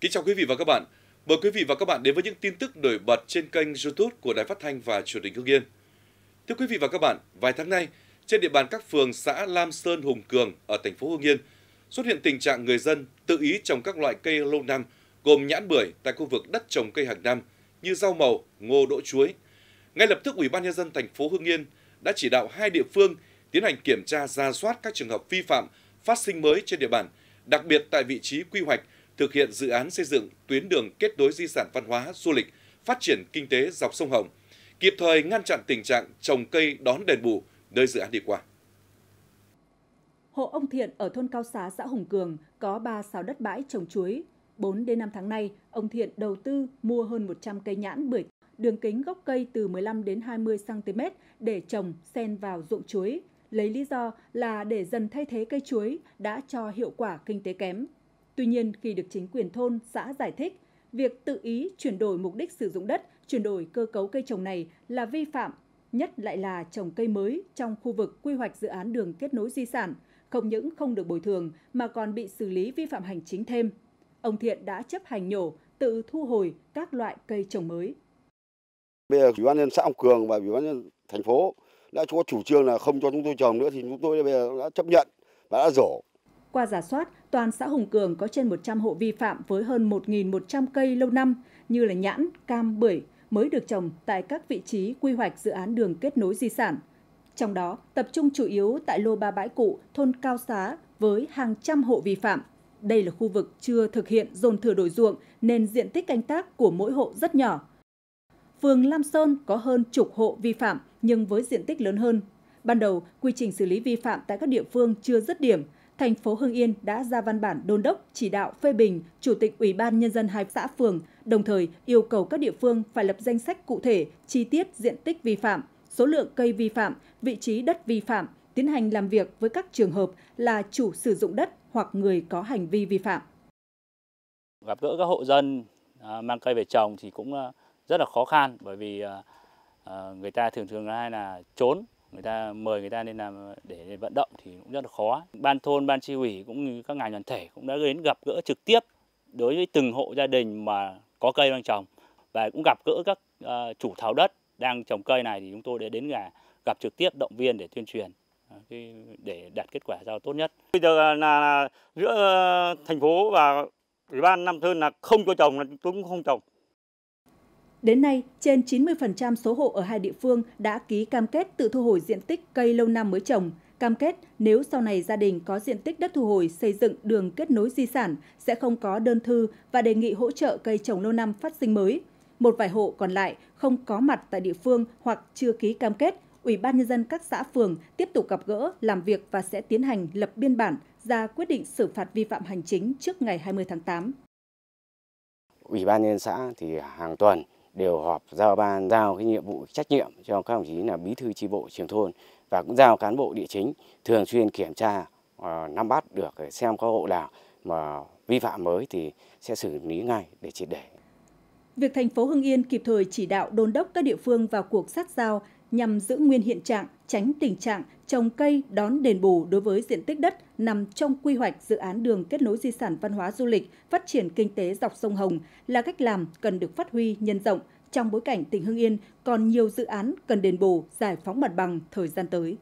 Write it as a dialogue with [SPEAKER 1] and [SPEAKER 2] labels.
[SPEAKER 1] Kính chào quý vị và các bạn. Mời quý vị và các bạn đến với những tin tức nổi bật trên kênh YouTube của Đài Phát thanh và Truyền hình Hưng Yên. Thưa quý vị và các bạn, vài tháng nay, trên địa bàn các phường xã Lam Sơn, Hùng Cường ở thành phố Hưng Yên xuất hiện tình trạng người dân tự ý trồng các loại cây lâu năm gồm nhãn bưởi tại khu vực đất trồng cây hàng năm như rau màu, ngô đỗ chuối. Ngay lập tức Ủy ban nhân dân thành phố Hưng Yên đã chỉ đạo hai địa phương tiến hành kiểm tra ra soát các trường hợp vi phạm phát sinh mới trên địa bàn, đặc biệt tại vị trí quy hoạch thực hiện dự án xây dựng tuyến đường kết nối di sản văn hóa, du lịch, phát triển kinh tế dọc sông Hồng, kịp thời ngăn chặn tình trạng trồng cây đón đền bù nơi dự án đi qua.
[SPEAKER 2] Hộ ông Thiện ở thôn Cao Xá, xã Hùng Cường có 3 sào đất bãi trồng chuối. 4 đến 5 tháng nay, ông Thiện đầu tư mua hơn 100 cây nhãn bưởi đường kính gốc cây từ 15 đến 20 cm để trồng xen vào ruộng chuối, lấy lý do là để dần thay thế cây chuối đã cho hiệu quả kinh tế kém. Tuy nhiên, khi được chính quyền thôn, xã giải thích, việc tự ý chuyển đổi mục đích sử dụng đất, chuyển đổi cơ cấu cây trồng này là vi phạm, nhất lại là trồng cây mới trong khu vực quy hoạch dự án đường kết nối di sản, không những không được bồi thường mà còn bị xử lý vi phạm hành chính thêm. Ông Thiện đã chấp hành nhổ, tự thu hồi các loại cây trồng mới.
[SPEAKER 1] Bây giờ
[SPEAKER 3] Ủy ban nhân xã Ông Cường và Ủy ban nhân thành phố đã có chủ trương là không cho chúng tôi trồng nữa thì chúng tôi bây giờ đã chấp nhận và đã rổ
[SPEAKER 2] qua giả soát, toàn xã Hùng Cường có trên 100 hộ vi phạm với hơn 1.100 cây lâu năm như là nhãn, cam, bưởi mới được trồng tại các vị trí quy hoạch dự án đường kết nối di sản. Trong đó, tập trung chủ yếu tại lô ba bãi cụ, thôn Cao Xá với hàng trăm hộ vi phạm. Đây là khu vực chưa thực hiện dồn thừa đổi ruộng nên diện tích canh tác của mỗi hộ rất nhỏ. Phường Lam Sơn có hơn chục hộ vi phạm nhưng với diện tích lớn hơn. Ban đầu, quy trình xử lý vi phạm tại các địa phương chưa dứt điểm thành phố Hưng Yên đã ra văn bản đôn đốc chỉ đạo phê bình Chủ tịch Ủy ban Nhân dân hai xã phường, đồng thời yêu cầu các địa phương phải lập danh sách cụ thể, chi tiết diện tích vi phạm, số lượng cây vi phạm, vị trí đất vi phạm, tiến hành làm việc với các trường hợp là chủ sử dụng đất hoặc người có hành vi vi phạm.
[SPEAKER 3] Gặp gỡ các hộ dân à, mang cây về trồng thì cũng à, rất là khó khăn bởi vì à, người ta thường thường hay là trốn người ta mời người ta nên làm ờ, để vận động thì cũng rất là khó. Ban thôn, ban tri ủy cũng như các ngành đoàn thể cũng đã đến gặp gỡ trực tiếp đối với từng hộ gia đình mà có cây đang trồng và cũng gặp gỡ các ờ, chủ tháo đất đang trồng cây này thì chúng tôi đã đến gà gặp trực tiếp động viên để tuyên truyền ờ, để đạt kết quả giao tốt nhất. Bây giờ là giữa thành phố và ủy ban năm thôn là không cho trồng là chúng cũng không trồng.
[SPEAKER 2] Đến nay, trên 90% số hộ ở hai địa phương đã ký cam kết tự thu hồi diện tích cây lâu năm mới trồng. Cam kết nếu sau này gia đình có diện tích đất thu hồi xây dựng đường kết nối di sản sẽ không có đơn thư và đề nghị hỗ trợ cây trồng lâu năm phát sinh mới. Một vài hộ còn lại không có mặt tại địa phương hoặc chưa ký cam kết, Ủy ban nhân dân các xã phường tiếp tục gặp gỡ, làm việc và sẽ tiến hành lập biên bản, ra quyết định xử phạt vi phạm hành chính trước ngày 20 tháng 8.
[SPEAKER 3] Ủy ban nhân xã thì hàng tuần đều họp giao ban giao cái nhiệm vụ trách nhiệm cho các đồng chí là bí thư tri bộ trường thôn và cũng giao cán bộ địa chính thường xuyên kiểm tra ờ, nắm bắt được xem có hộ nào mà vi phạm mới thì sẽ xử lý ngay để triệt để.
[SPEAKER 2] Việc thành phố Hưng Yên kịp thời chỉ đạo đôn đốc các địa phương vào cuộc sát sao nhằm giữ nguyên hiện trạng, tránh tình trạng trồng cây đón đền bù đối với diện tích đất nằm trong quy hoạch dự án đường kết nối di sản văn hóa du lịch, phát triển kinh tế dọc sông Hồng là cách làm cần được phát huy nhân rộng trong bối cảnh tỉnh Hưng Yên còn nhiều dự án cần đền bù, giải phóng mặt bằng thời gian tới.